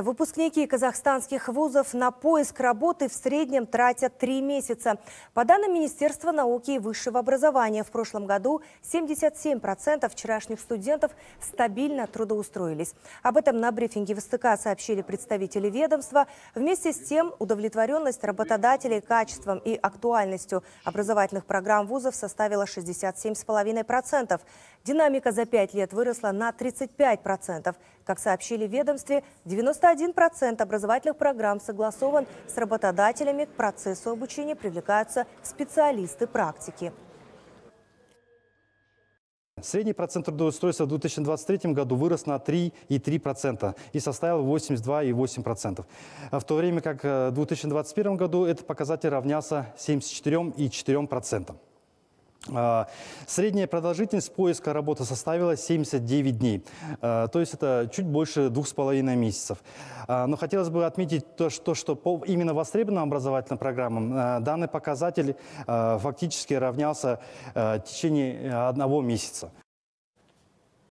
Выпускники казахстанских вузов на поиск работы в среднем тратят три месяца. По данным Министерства науки и высшего образования, в прошлом году 77% вчерашних студентов стабильно трудоустроились. Об этом на брифинге в СТК сообщили представители ведомства. Вместе с тем, удовлетворенность работодателей качеством и актуальностью образовательных программ вузов составила 67,5%. Динамика за пять лет выросла на 35%. Как сообщили в ведомстве, 90 91% образовательных программ согласован с работодателями. К процессу обучения привлекаются специалисты практики. Средний процент трудоустройства в 2023 году вырос на 3,3% и составил 82,8%. А в то время как э, в 2021 году этот показатель равнялся 74,4%. А, средняя продолжительность поиска работы составила 79 дней, а, то есть это чуть больше двух с половиной месяцев. А, но хотелось бы отметить то, что, что по именно востребованным образовательным программам данный показатель фактически равнялся в течение одного месяца.